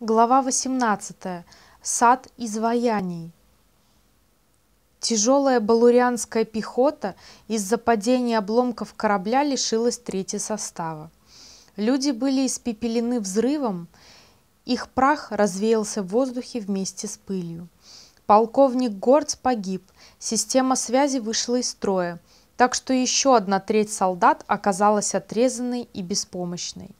Глава 18. Сад изваяний. Тяжелая балурианская пехота из-за падения обломков корабля лишилась трети состава. Люди были испепелены взрывом, их прах развеялся в воздухе вместе с пылью. Полковник Горц погиб, система связи вышла из строя, так что еще одна треть солдат оказалась отрезанной и беспомощной.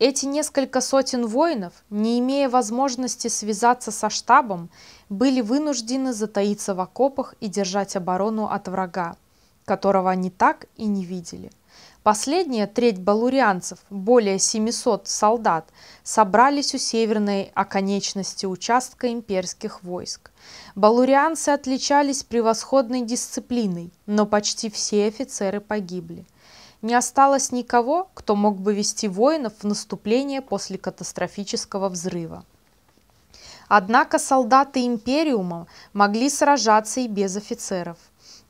Эти несколько сотен воинов, не имея возможности связаться со штабом, были вынуждены затаиться в окопах и держать оборону от врага, которого они так и не видели. Последняя треть балурианцев, более 700 солдат, собрались у северной оконечности участка имперских войск. Балурианцы отличались превосходной дисциплиной, но почти все офицеры погибли – не осталось никого, кто мог бы вести воинов в наступление после катастрофического взрыва. Однако солдаты Империума могли сражаться и без офицеров.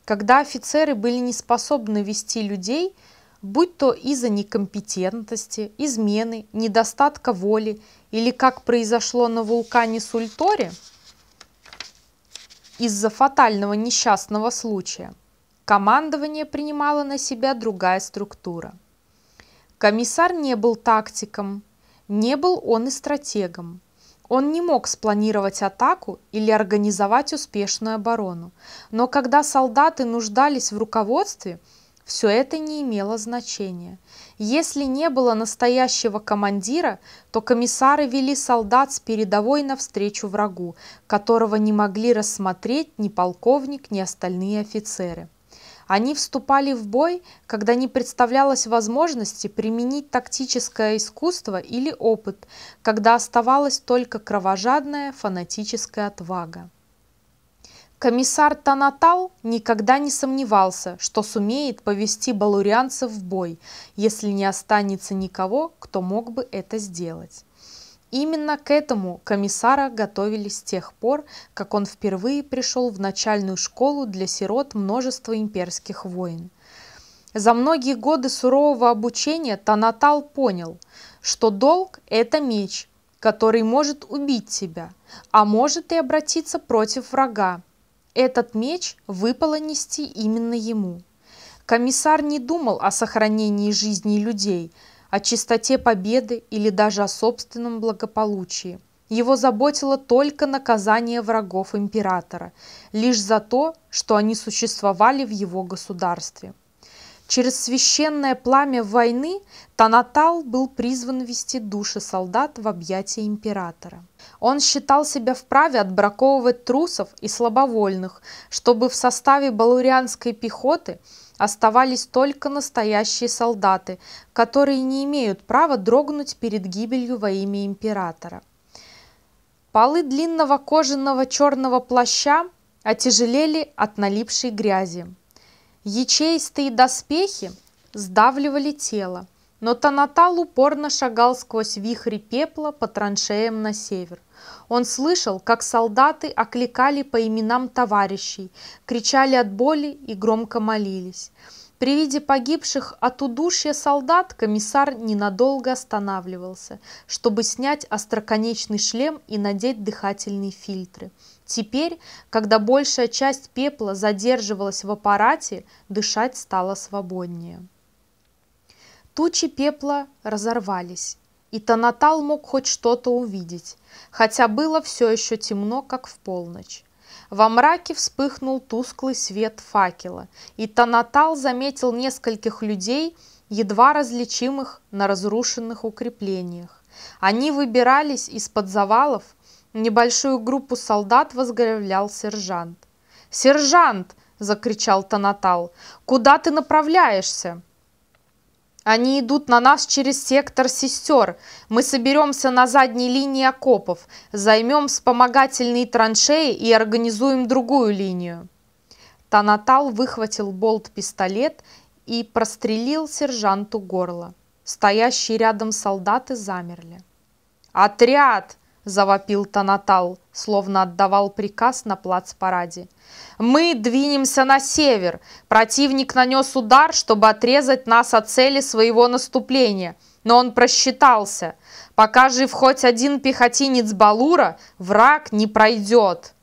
Когда офицеры были не способны вести людей, будь то из-за некомпетентности, измены, недостатка воли или, как произошло на вулкане Сульторе, из-за фатального несчастного случая – Командование принимала на себя другая структура. Комиссар не был тактиком, не был он и стратегом. Он не мог спланировать атаку или организовать успешную оборону, но когда солдаты нуждались в руководстве, все это не имело значения. Если не было настоящего командира, то комиссары вели солдат с передовой навстречу врагу, которого не могли рассмотреть ни полковник, ни остальные офицеры. Они вступали в бой, когда не представлялось возможности применить тактическое искусство или опыт, когда оставалась только кровожадная фанатическая отвага. Комиссар Танатал никогда не сомневался, что сумеет повести балурианцев в бой, если не останется никого, кто мог бы это сделать. Именно к этому комиссара готовили с тех пор, как он впервые пришел в начальную школу для сирот множества имперских войн. За многие годы сурового обучения Танатал понял, что долг – это меч, который может убить тебя, а может и обратиться против врага. Этот меч выпало нести именно ему. Комиссар не думал о сохранении жизни людей – о чистоте победы или даже о собственном благополучии. Его заботило только наказание врагов императора, лишь за то, что они существовали в его государстве. Через священное пламя войны Танатал был призван вести души солдат в объятия императора. Он считал себя вправе отбраковывать трусов и слабовольных, чтобы в составе балурианской пехоты – оставались только настоящие солдаты, которые не имеют права дрогнуть перед гибелью во имя императора. Полы длинного кожаного черного плаща отяжелели от налипшей грязи. Ячеистые доспехи сдавливали тело, но Танатал упорно шагал сквозь вихри пепла по траншеям на север. Он слышал, как солдаты окликали по именам товарищей, кричали от боли и громко молились. При виде погибших от удушья солдат комиссар ненадолго останавливался, чтобы снять остроконечный шлем и надеть дыхательные фильтры. Теперь, когда большая часть пепла задерживалась в аппарате, дышать стало свободнее. Тучи пепла разорвались, и Танатал мог хоть что-то увидеть, хотя было все еще темно, как в полночь. Во мраке вспыхнул тусклый свет факела, и Танатал заметил нескольких людей, едва различимых на разрушенных укреплениях. Они выбирались из-под завалов, небольшую группу солдат возглавлял сержант. «Сержант!» – закричал Танатал. «Куда ты направляешься?» Они идут на нас через сектор сестер. Мы соберемся на задней линии окопов, займем вспомогательные траншеи и организуем другую линию». Танатал выхватил болт-пистолет и прострелил сержанту горло. Стоящие рядом солдаты замерли. «Отряд!» – завопил Танатал, словно отдавал приказ на плац-параде. Мы двинемся на север. Противник нанес удар, чтобы отрезать нас от цели своего наступления. Но он просчитался. Пока жив хоть один пехотинец Балура, враг не пройдет.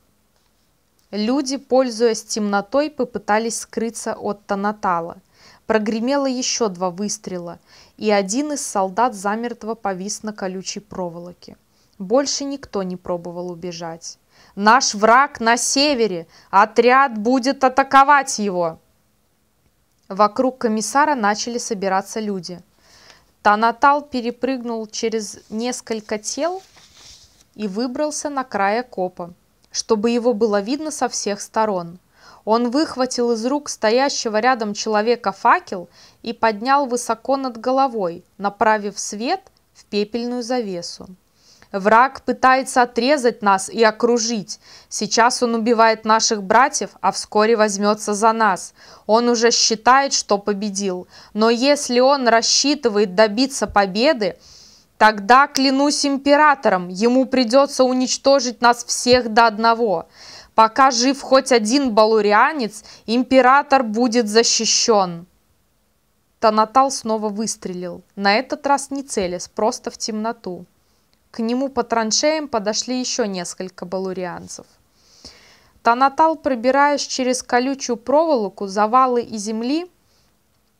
Люди, пользуясь темнотой, попытались скрыться от Танатала. Прогремело еще два выстрела, и один из солдат замертво повис на колючей проволоке. Больше никто не пробовал убежать. Наш враг на севере, отряд будет атаковать его!» Вокруг комиссара начали собираться люди. Танатал перепрыгнул через несколько тел и выбрался на край окопа, чтобы его было видно со всех сторон. Он выхватил из рук стоящего рядом человека факел и поднял высоко над головой, направив свет в пепельную завесу. Враг пытается отрезать нас и окружить. Сейчас он убивает наших братьев, а вскоре возьмется за нас. Он уже считает, что победил. Но если он рассчитывает добиться победы, тогда, клянусь императором, ему придется уничтожить нас всех до одного. Пока жив хоть один балурианец, император будет защищен. Танатал снова выстрелил, на этот раз не целясь, просто в темноту. К нему по траншеям подошли еще несколько балурианцев. Танатал, пробираясь через колючую проволоку, завалы и земли,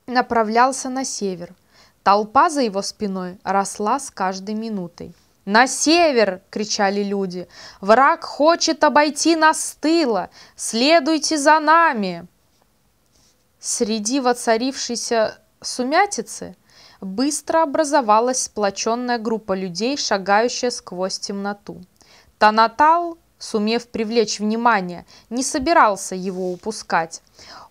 направлялся на север. Толпа за его спиной росла с каждой минутой. «На север!» – кричали люди. «Враг хочет обойти нас с тыла! Следуйте за нами!» Среди воцарившейся сумятицы Быстро образовалась сплоченная группа людей, шагающая сквозь темноту. Танатал, сумев привлечь внимание, не собирался его упускать.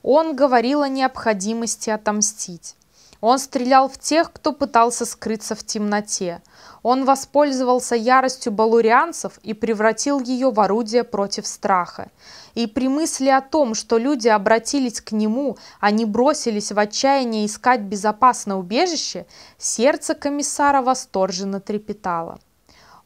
Он говорил о необходимости отомстить. Он стрелял в тех, кто пытался скрыться в темноте. Он воспользовался яростью балурианцев и превратил ее в орудие против страха. И при мысли о том, что люди обратились к нему, а не бросились в отчаяние искать безопасное убежище, сердце комиссара восторженно трепетало.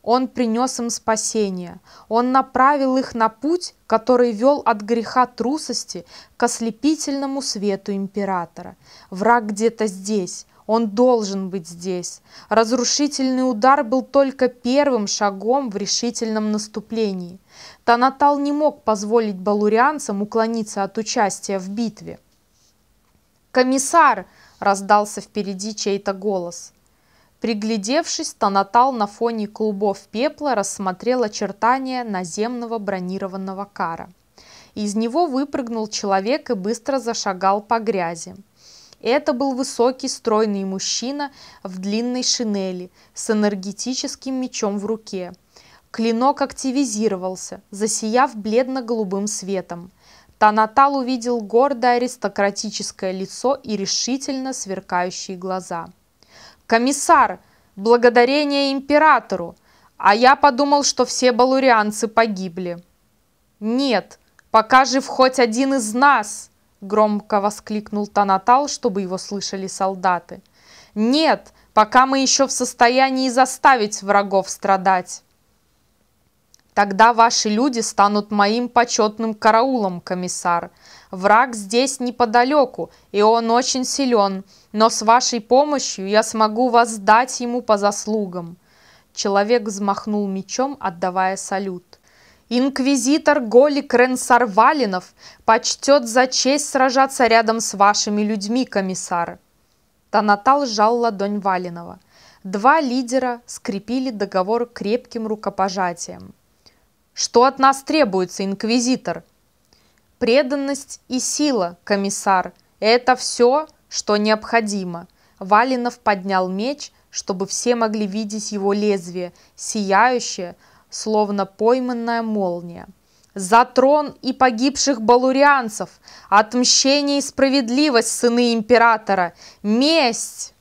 Он принес им спасение. Он направил их на путь, который вел от греха трусости к ослепительному свету императора. Враг где-то здесь, он должен быть здесь. Разрушительный удар был только первым шагом в решительном наступлении. Танатал не мог позволить балурианцам уклониться от участия в битве. «Комиссар!» – раздался впереди чей-то голос – Приглядевшись, Танатал на фоне клубов пепла рассмотрел очертания наземного бронированного кара. Из него выпрыгнул человек и быстро зашагал по грязи. Это был высокий, стройный мужчина в длинной шинели с энергетическим мечом в руке. Клинок активизировался, засияв бледно-голубым светом. Танатал увидел гордое аристократическое лицо и решительно сверкающие глаза – «Комиссар, благодарение императору! А я подумал, что все балурианцы погибли!» «Нет, пока жив хоть один из нас!» Громко воскликнул Танатал, чтобы его слышали солдаты. «Нет, пока мы еще в состоянии заставить врагов страдать!» «Тогда ваши люди станут моим почетным караулом, комиссар!» Враг здесь неподалеку, и он очень силен, но с вашей помощью я смогу воздать ему по заслугам». Человек взмахнул мечом, отдавая салют. «Инквизитор Голик Ренсарвалинов почтет за честь сражаться рядом с вашими людьми, комиссар!» Танатал сжал ладонь Валинова. Два лидера скрепили договор крепким рукопожатием. «Что от нас требуется, инквизитор?» преданность и сила, комиссар. Это все, что необходимо. Валинов поднял меч, чтобы все могли видеть его лезвие, сияющее, словно пойманная молния. «За трон и погибших балурианцев! Отмщение и справедливость, сыны императора! Месть!»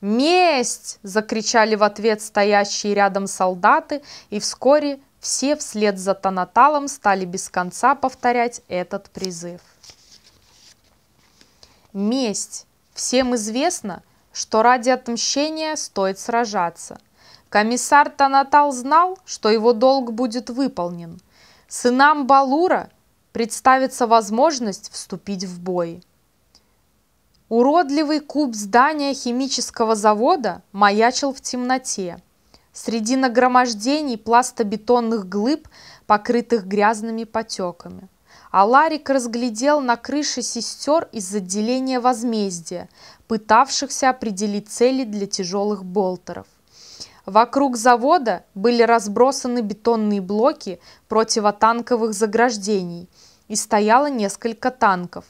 «Месть!» – закричали в ответ стоящие рядом солдаты, и вскоре все вслед за Танаталом стали без конца повторять этот призыв. Месть. Всем известно, что ради отмщения стоит сражаться. Комиссар Танатал знал, что его долг будет выполнен. Сынам Балура представится возможность вступить в бой. Уродливый куб здания химического завода маячил в темноте – среди нагромождений пластобетонных глыб, покрытых грязными потеками. А Ларик разглядел на крыше сестер из отделения возмездия, пытавшихся определить цели для тяжелых болтеров. Вокруг завода были разбросаны бетонные блоки противотанковых заграждений и стояло несколько танков.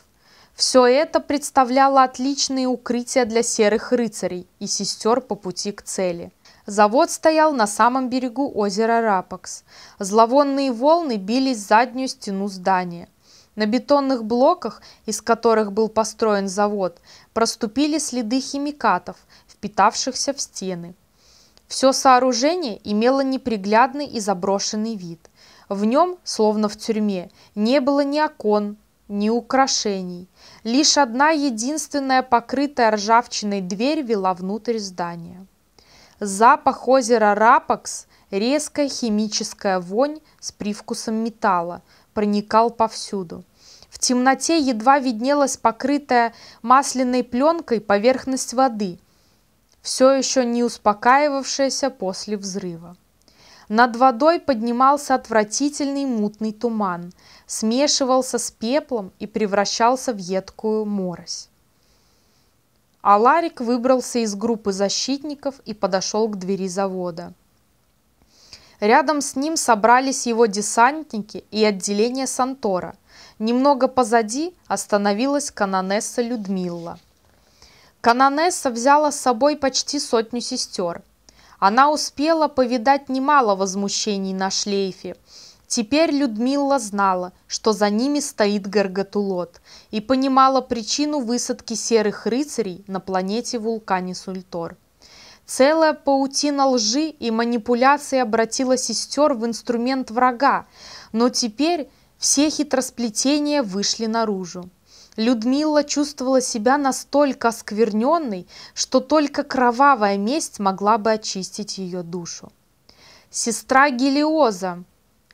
Все это представляло отличные укрытия для серых рыцарей и сестер по пути к цели – Завод стоял на самом берегу озера Рапакс. Зловонные волны бились заднюю стену здания. На бетонных блоках, из которых был построен завод, проступили следы химикатов, впитавшихся в стены. Все сооружение имело неприглядный и заброшенный вид. В нем, словно в тюрьме, не было ни окон, ни украшений. Лишь одна единственная покрытая ржавчиной дверь вела внутрь здания. Запах озера Рапакс, резкая химическая вонь с привкусом металла, проникал повсюду. В темноте едва виднелась покрытая масляной пленкой поверхность воды, все еще не успокаивавшаяся после взрыва. Над водой поднимался отвратительный мутный туман, смешивался с пеплом и превращался в едкую морось а Ларик выбрался из группы защитников и подошел к двери завода. Рядом с ним собрались его десантники и отделение Сантора. Немного позади остановилась канонесса Людмила. Канонесса взяла с собой почти сотню сестер. Она успела повидать немало возмущений на шлейфе – Теперь Людмила знала, что за ними стоит Гаргатулот, и понимала причину высадки серых рыцарей на планете вулкане Сультор. Целая паутина лжи и манипуляций обратила сестер в инструмент врага, но теперь все хитросплетения вышли наружу. Людмила чувствовала себя настолько оскверненной, что только кровавая месть могла бы очистить ее душу. «Сестра Гелиоза!»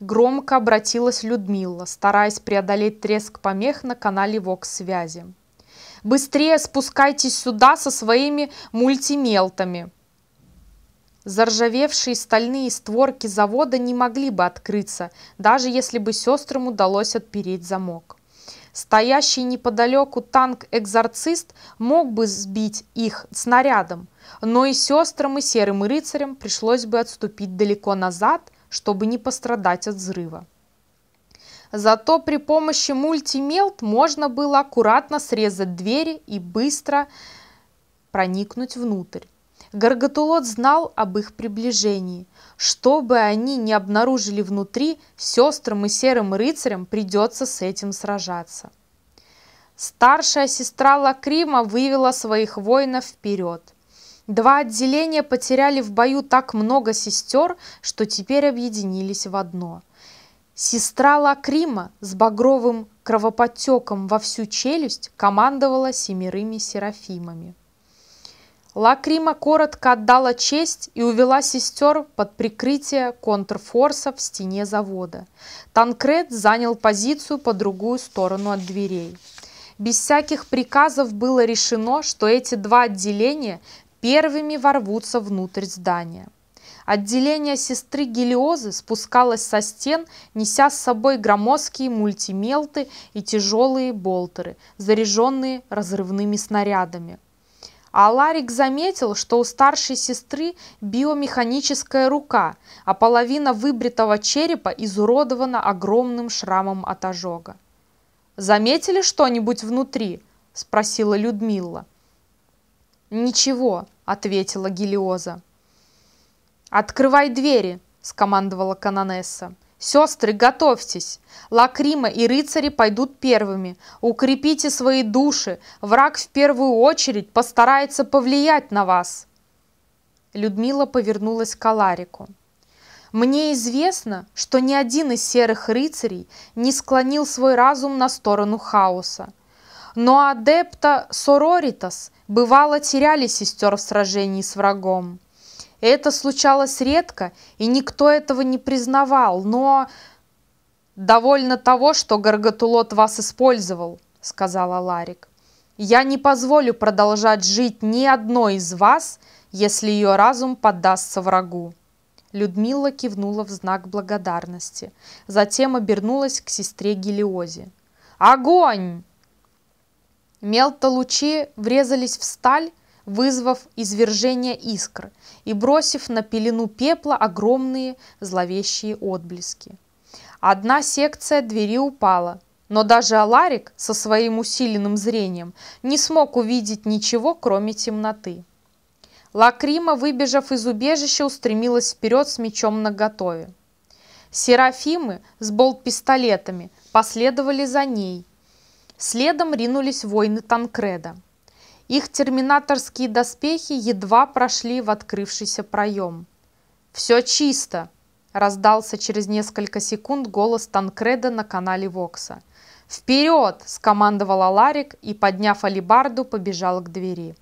Громко обратилась Людмила, стараясь преодолеть треск помех на канале ВОКС-связи. «Быстрее спускайтесь сюда со своими мультимелтами!» Заржавевшие стальные створки завода не могли бы открыться, даже если бы сестрам удалось отпереть замок. Стоящий неподалеку танк-экзорцист мог бы сбить их снарядом, но и сестрам, и серым рыцарям пришлось бы отступить далеко назад чтобы не пострадать от взрыва. Зато при помощи мультимелт можно было аккуратно срезать двери и быстро проникнуть внутрь. Гаргатулот знал об их приближении. чтобы они не обнаружили внутри, сестрам и серым рыцарям придется с этим сражаться. Старшая сестра Лакрима вывела своих воинов вперед. Два отделения потеряли в бою так много сестер, что теперь объединились в одно. Сестра Лакрима с багровым кровоподтеком во всю челюсть командовала семерыми серафимами. Лакрима коротко отдала честь и увела сестер под прикрытие контрфорса в стене завода. Танкред занял позицию по другую сторону от дверей. Без всяких приказов было решено, что эти два отделения первыми ворвутся внутрь здания. Отделение сестры Гелиозы спускалось со стен, неся с собой громоздкие мультимелты и тяжелые болтеры, заряженные разрывными снарядами. А Ларик заметил, что у старшей сестры биомеханическая рука, а половина выбритого черепа изуродована огромным шрамом от ожога. «Заметили что-нибудь внутри?» – спросила Людмила. «Ничего», – ответила Гелиоза. «Открывай двери!» – скомандовала Канонесса. «Сестры, готовьтесь! Лакрима и рыцари пойдут первыми. Укрепите свои души. Враг в первую очередь постарается повлиять на вас». Людмила повернулась к Аларику. «Мне известно, что ни один из серых рыцарей не склонил свой разум на сторону хаоса но адепта Сороритас бывало теряли сестер в сражении с врагом. Это случалось редко, и никто этого не признавал, но... «Довольно того, что Гаргатулот вас использовал», — сказала Ларик. «Я не позволю продолжать жить ни одной из вас, если ее разум поддастся врагу». Людмила кивнула в знак благодарности, затем обернулась к сестре Гелиозе. «Огонь!» Мелтолучи врезались в сталь, вызвав извержение искр и бросив на пелену пепла огромные зловещие отблески. Одна секция двери упала, но даже Аларик со своим усиленным зрением не смог увидеть ничего, кроме темноты. Лакрима, выбежав из убежища, устремилась вперед с мечом наготове. Серафимы с болт-пистолетами последовали за ней – Следом ринулись воины Танкреда. Их терминаторские доспехи едва прошли в открывшийся проем. «Все чисто!» – раздался через несколько секунд голос Танкреда на канале Вокса. «Вперед!» – скомандовал Аларик и, подняв алибарду, побежал к двери.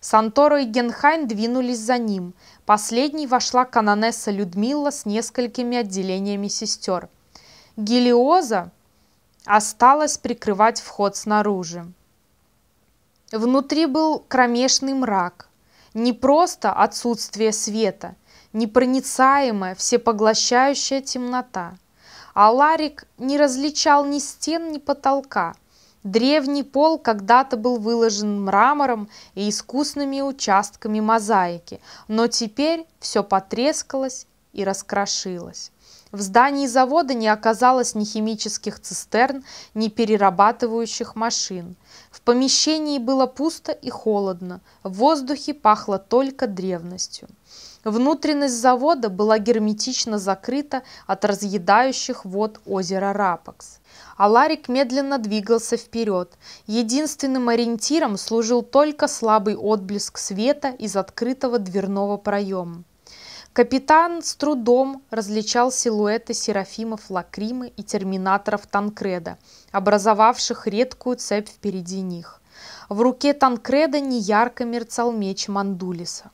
Санторо и Генхайн двинулись за ним. Последней вошла канонесса Людмила с несколькими отделениями сестер. Гелиоза, Осталось прикрывать вход снаружи. Внутри был кромешный мрак. Не просто отсутствие света, непроницаемая, всепоглощающая темнота. А Ларик не различал ни стен, ни потолка. Древний пол когда-то был выложен мрамором и искусными участками мозаики, но теперь все потрескалось и раскрошилось. В здании завода не оказалось ни химических цистерн, ни перерабатывающих машин. В помещении было пусто и холодно, в воздухе пахло только древностью. Внутренность завода была герметично закрыта от разъедающих вод озера Рапакс. Аларик медленно двигался вперед. Единственным ориентиром служил только слабый отблеск света из открытого дверного проема. Капитан с трудом различал силуэты Серафимов Лакримы и терминаторов Танкреда, образовавших редкую цепь впереди них. В руке Танкреда неярко мерцал меч Мандулиса.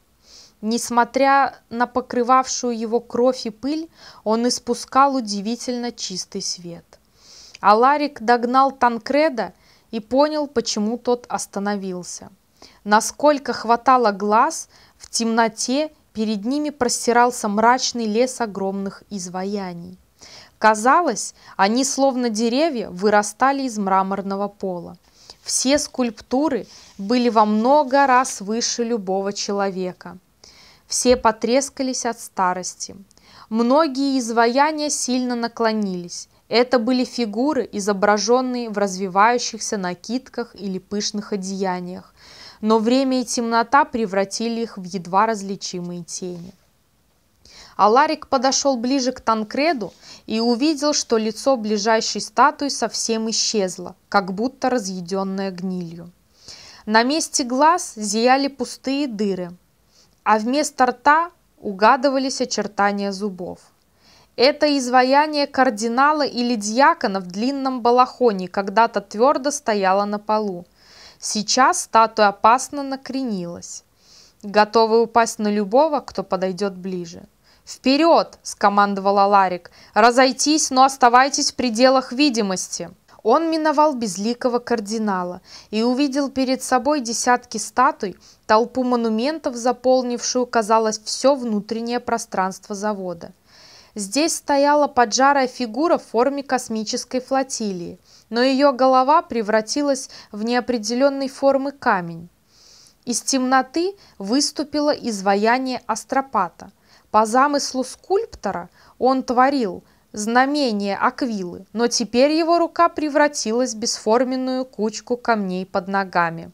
Несмотря на покрывавшую его кровь и пыль, он испускал удивительно чистый свет. Аларик догнал Танкреда и понял, почему тот остановился. Насколько хватало глаз, в темноте Перед ними простирался мрачный лес огромных изваяний. Казалось, они словно деревья вырастали из мраморного пола. Все скульптуры были во много раз выше любого человека. Все потрескались от старости. Многие изваяния сильно наклонились. Это были фигуры, изображенные в развивающихся накидках или пышных одеяниях, но время и темнота превратили их в едва различимые тени. Аларик подошел ближе к Танкреду и увидел, что лицо ближайшей статуи совсем исчезло, как будто разъеденное гнилью. На месте глаз зияли пустые дыры, а вместо рта угадывались очертания зубов. Это изваяние кардинала или дьякона в длинном балахоне когда-то твердо стояло на полу, Сейчас статуя опасно накренилась, готовая упасть на любого, кто подойдет ближе. «Вперед!» – скомандовал Ларик. «Разойтись, но оставайтесь в пределах видимости!» Он миновал безликого кардинала и увидел перед собой десятки статуй, толпу монументов, заполнившую, казалось, все внутреннее пространство завода – Здесь стояла поджарая фигура в форме космической флотилии, но ее голова превратилась в неопределенной формы камень. Из темноты выступило изваяние Астропата. По замыслу скульптора он творил знамение Аквилы, но теперь его рука превратилась в бесформенную кучку камней под ногами.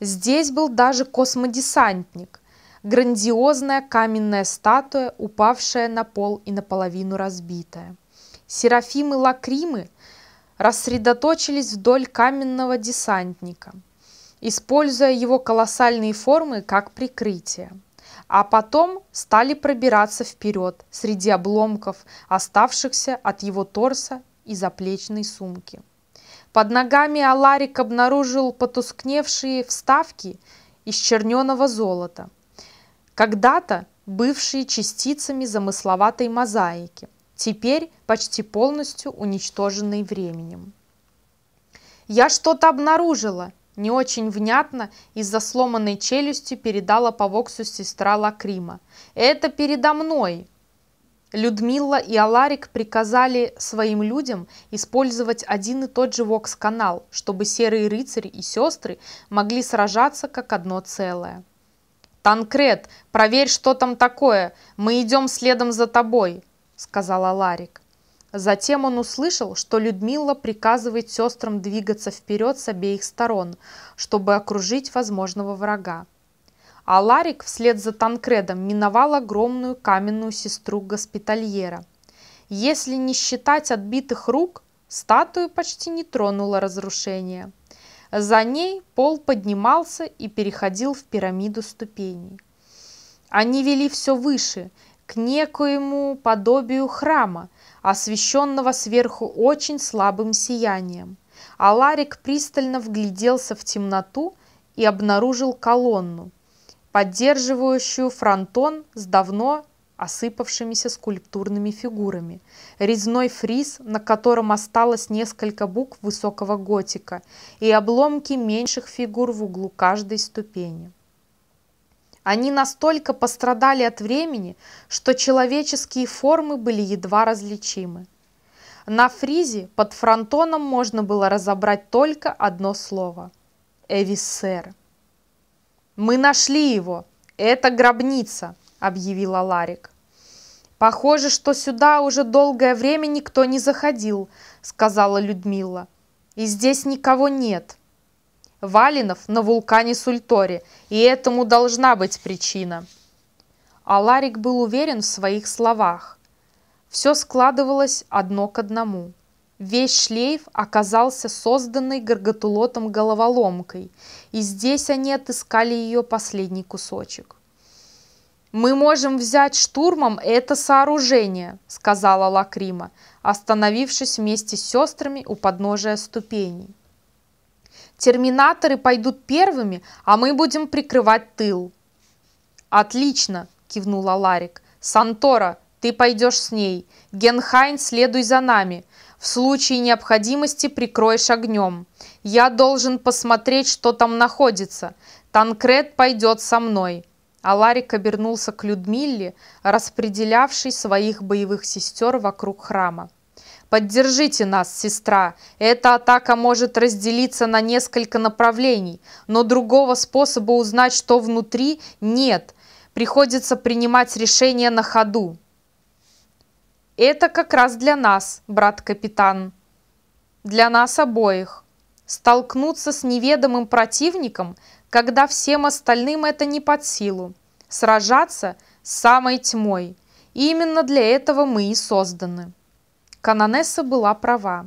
Здесь был даже космодесантник, грандиозная каменная статуя, упавшая на пол и наполовину разбитая. Серафимы-лакримы рассредоточились вдоль каменного десантника, используя его колоссальные формы как прикрытие а потом стали пробираться вперед среди обломков, оставшихся от его торса и заплечной сумки. Под ногами Аларик обнаружил потускневшие вставки из черненого золота – когда-то бывшие частицами замысловатой мозаики, теперь почти полностью уничтоженной временем. «Я что-то обнаружила!» Не очень внятно из-за сломанной челюсти передала по воксу сестра Лакрима. «Это передо мной!» Людмила и Аларик приказали своим людям использовать один и тот же вокс-канал, чтобы серые рыцари и сестры могли сражаться как одно целое. «Танкрет, проверь, что там такое. Мы идем следом за тобой», — сказала Ларик. Затем он услышал, что Людмила приказывает сестрам двигаться вперед с обеих сторон, чтобы окружить возможного врага. А Ларик вслед за Танкредом миновал огромную каменную сестру госпитальера. Если не считать отбитых рук, статую почти не тронуло разрушение. За ней пол поднимался и переходил в пирамиду ступеней. Они вели все выше, к некоему подобию храма, освещенного сверху очень слабым сиянием. Аларик пристально вгляделся в темноту и обнаружил колонну, поддерживающую фронтон с давно осыпавшимися скульптурными фигурами. Резной фриз, на котором осталось несколько букв высокого готика, и обломки меньших фигур в углу каждой ступени. Они настолько пострадали от времени, что человеческие формы были едва различимы. На фризе под фронтоном можно было разобрать только одно слово – «Эвиссер». «Мы нашли его! Это гробница!» – объявила Ларик. «Похоже, что сюда уже долгое время никто не заходил», — сказала Людмила. «И здесь никого нет». Валинов на вулкане Сульторе, и этому должна быть причина. Аларик был уверен в своих словах. Все складывалось одно к одному. Весь шлейф оказался созданный горготулотом головоломкой, и здесь они отыскали ее последний кусочек. «Мы можем взять штурмом это сооружение», — сказала Лакрима, остановившись вместе с сестрами у подножия ступеней. «Терминаторы пойдут первыми, а мы будем прикрывать тыл». «Отлично!» — кивнула Ларик. «Сантора, ты пойдешь с ней. Генхайн, следуй за нами. В случае необходимости прикроешь огнем. Я должен посмотреть, что там находится. Танкред пойдет со мной. Аларик обернулся к Людмилле, распределявшей своих боевых сестер вокруг храма. «Поддержите нас, сестра! Эта атака может разделиться на несколько направлений, но другого способа узнать, что внутри, нет. Приходится принимать решение на ходу». «Это как раз для нас, брат-капитан. Для нас обоих. Столкнуться с неведомым противником – когда всем остальным это не под силу, сражаться с самой тьмой. И именно для этого мы и созданы. Кананесса была права.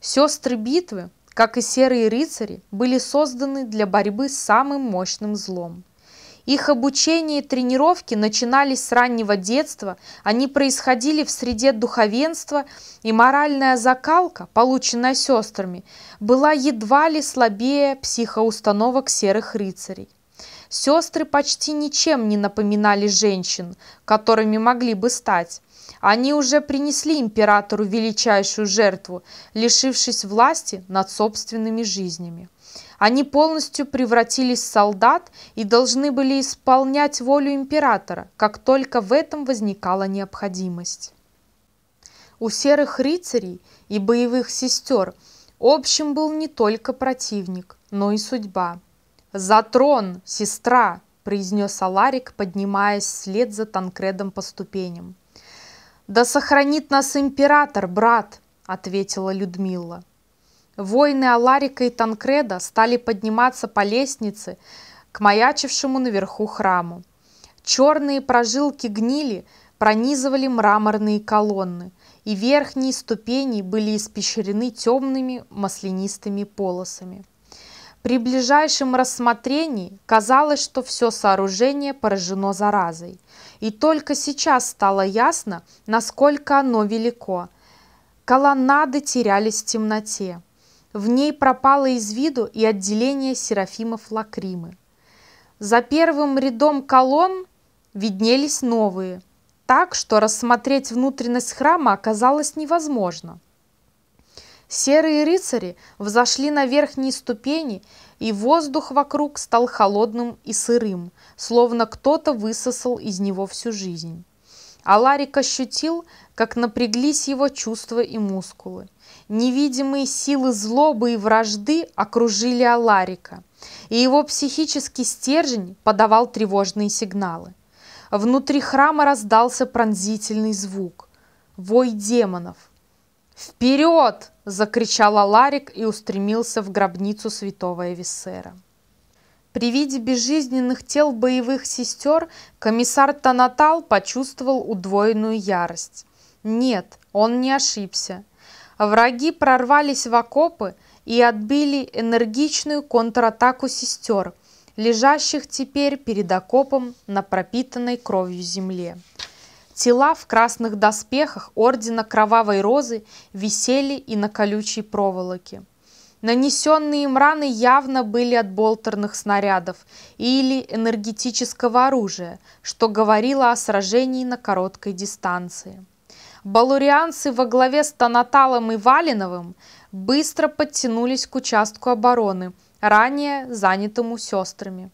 Сестры битвы, как и серые рыцари, были созданы для борьбы с самым мощным злом. Их обучение и тренировки начинались с раннего детства, они происходили в среде духовенства, и моральная закалка, полученная сестрами, была едва ли слабее психоустановок серых рыцарей. Сестры почти ничем не напоминали женщин, которыми могли бы стать. Они уже принесли императору величайшую жертву, лишившись власти над собственными жизнями. Они полностью превратились в солдат и должны были исполнять волю императора, как только в этом возникала необходимость. У серых рыцарей и боевых сестер общим был не только противник, но и судьба. «За трон, сестра!» – произнес Аларик, поднимаясь вслед за Танкредом по ступеням. «Да сохранит нас император, брат!» – ответила Людмила. Воины Аларика и Танкреда стали подниматься по лестнице к маячившему наверху храму. Черные прожилки гнили пронизывали мраморные колонны, и верхние ступени были испещрены темными маслянистыми полосами. При ближайшем рассмотрении казалось, что все сооружение поражено заразой. И только сейчас стало ясно, насколько оно велико. Колоннады терялись в темноте. В ней пропало из виду и отделение Серафимов Лакримы. За первым рядом колонн виднелись новые, так что рассмотреть внутренность храма оказалось невозможно. Серые рыцари взошли на верхние ступени, и воздух вокруг стал холодным и сырым, словно кто-то высосал из него всю жизнь. А ощутил, как напряглись его чувства и мускулы. Невидимые силы злобы и вражды окружили Аларика, и его психический стержень подавал тревожные сигналы. Внутри храма раздался пронзительный звук – вой демонов. «Вперед!» – закричал Аларик и устремился в гробницу святого Эвисера. При виде безжизненных тел боевых сестер комиссар Танатал почувствовал удвоенную ярость. Нет, он не ошибся. Враги прорвались в окопы и отбили энергичную контратаку сестер, лежащих теперь перед окопом на пропитанной кровью земле. Тела в красных доспехах ордена Кровавой Розы висели и на колючей проволоке. Нанесенные им раны явно были от болтерных снарядов или энергетического оружия, что говорило о сражении на короткой дистанции. Балурианцы во главе с Танаталом и Валиновым быстро подтянулись к участку обороны, ранее занятому сестрами.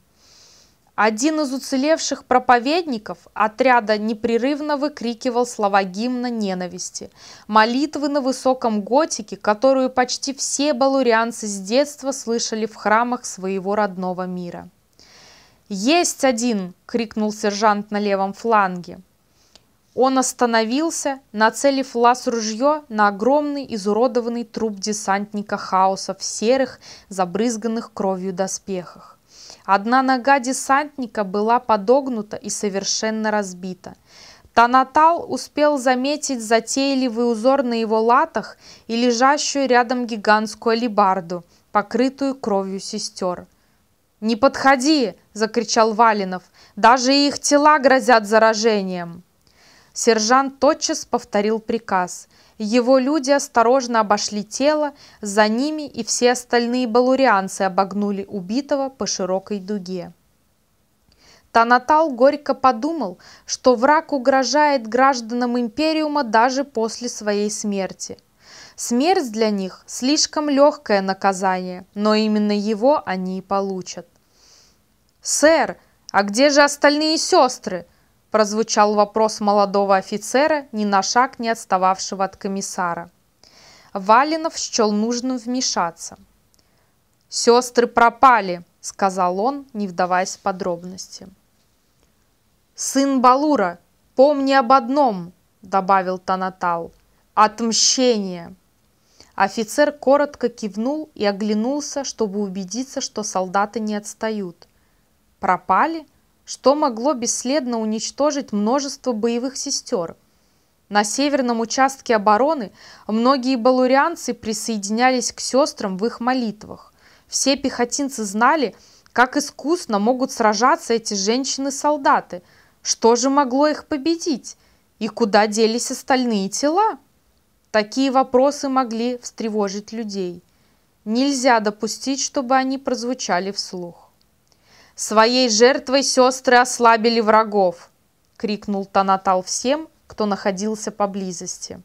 Один из уцелевших проповедников отряда непрерывно выкрикивал слова гимна ненависти, молитвы на высоком готике, которую почти все балурианцы с детства слышали в храмах своего родного мира. «Есть один!» — крикнул сержант на левом фланге. Он остановился, нацелив лаз ружье на огромный изуродованный труп десантника хаоса в серых, забрызганных кровью доспехах. Одна нога десантника была подогнута и совершенно разбита. Танатал успел заметить затейливый узор на его латах и лежащую рядом гигантскую алебарду, покрытую кровью сестер. «Не подходи!» – закричал Валинов. «Даже их тела грозят заражением!» Сержант тотчас повторил приказ – его люди осторожно обошли тело, за ними и все остальные балурианцы обогнули убитого по широкой дуге. Танатал горько подумал, что враг угрожает гражданам Империума даже после своей смерти. Смерть для них слишком легкое наказание, но именно его они и получат. «Сэр, а где же остальные сестры?» прозвучал вопрос молодого офицера, ни на шаг не отстававшего от комиссара. Валинов счел нужным вмешаться. «Сестры пропали», — сказал он, не вдаваясь в подробности. «Сын Балура, помни об одном», — добавил Танатал, — «отмщение». Офицер коротко кивнул и оглянулся, чтобы убедиться, что солдаты не отстают. «Пропали?» что могло бесследно уничтожить множество боевых сестер. На северном участке обороны многие балурианцы присоединялись к сестрам в их молитвах. Все пехотинцы знали, как искусно могут сражаться эти женщины-солдаты. Что же могло их победить? И куда делись остальные тела? Такие вопросы могли встревожить людей. Нельзя допустить, чтобы они прозвучали вслух. «Своей жертвой сестры ослабили врагов!» — крикнул Танатал всем, кто находился поблизости.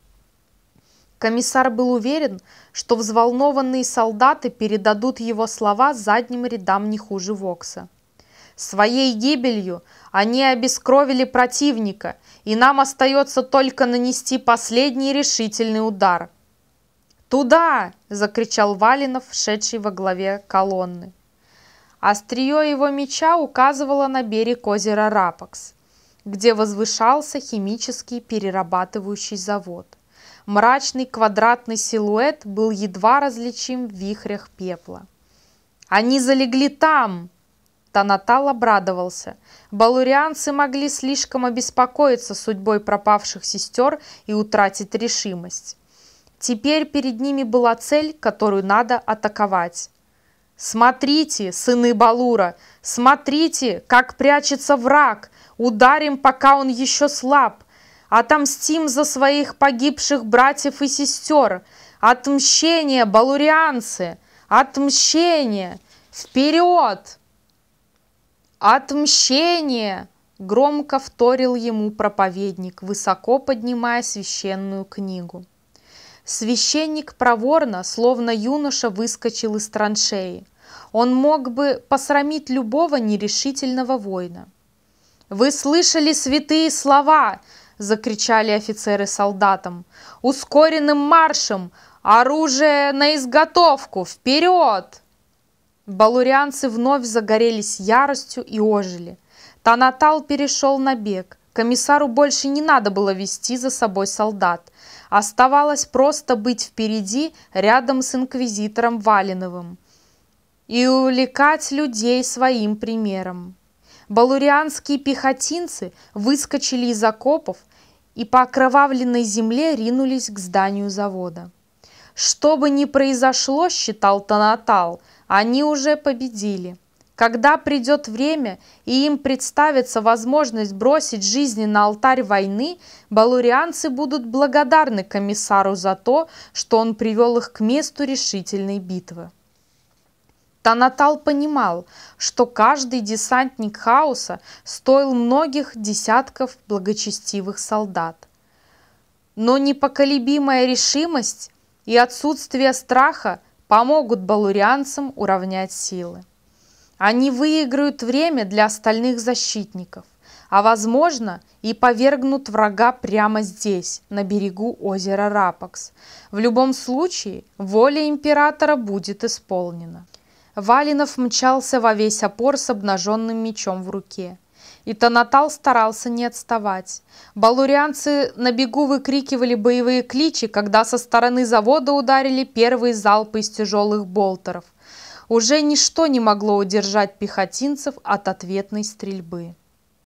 Комиссар был уверен, что взволнованные солдаты передадут его слова задним рядам не хуже Вокса. «Своей гибелью они обескровили противника, и нам остается только нанести последний решительный удар». «Туда!» – закричал Валинов, шедший во главе колонны. Острие его меча указывало на берег озера Рапакс, где возвышался химический перерабатывающий завод. Мрачный квадратный силуэт был едва различим в вихрях пепла. «Они залегли там!» Танатал обрадовался. Балурианцы могли слишком обеспокоиться судьбой пропавших сестер и утратить решимость. Теперь перед ними была цель, которую надо атаковать. Смотрите, сыны Балура, смотрите, как прячется враг. Ударим, пока он еще слаб. Отомстим за своих погибших братьев и сестер. Отмщение, балурианцы! Отмщение! Вперед! Отмщение! Громко вторил ему проповедник, высоко поднимая священную книгу. Священник проворно, словно юноша, выскочил из траншеи. Он мог бы посрамить любого нерешительного воина. «Вы слышали святые слова!» – закричали офицеры солдатам. «Ускоренным маршем! Оружие на изготовку! Вперед!» Балурианцы вновь загорелись яростью и ожили. Танатал перешел на бег. Комиссару больше не надо было вести за собой солдат. Оставалось просто быть впереди, рядом с инквизитором Валиновым и увлекать людей своим примером. Балурианские пехотинцы выскочили из окопов и по окровавленной земле ринулись к зданию завода. Что бы ни произошло, считал Танатал, они уже победили – когда придет время, и им представится возможность бросить жизни на алтарь войны, балурианцы будут благодарны комиссару за то, что он привел их к месту решительной битвы. Танатал понимал, что каждый десантник хаоса стоил многих десятков благочестивых солдат. Но непоколебимая решимость и отсутствие страха помогут балурианцам уравнять силы. Они выиграют время для остальных защитников, а возможно и повергнут врага прямо здесь, на берегу озера Рапакс. В любом случае, воля императора будет исполнена. Валинов мчался во весь опор с обнаженным мечом в руке. И Танатал старался не отставать. Балурианцы на бегу выкрикивали боевые кличи, когда со стороны завода ударили первые залпы из тяжелых болтеров – уже ничто не могло удержать пехотинцев от ответной стрельбы.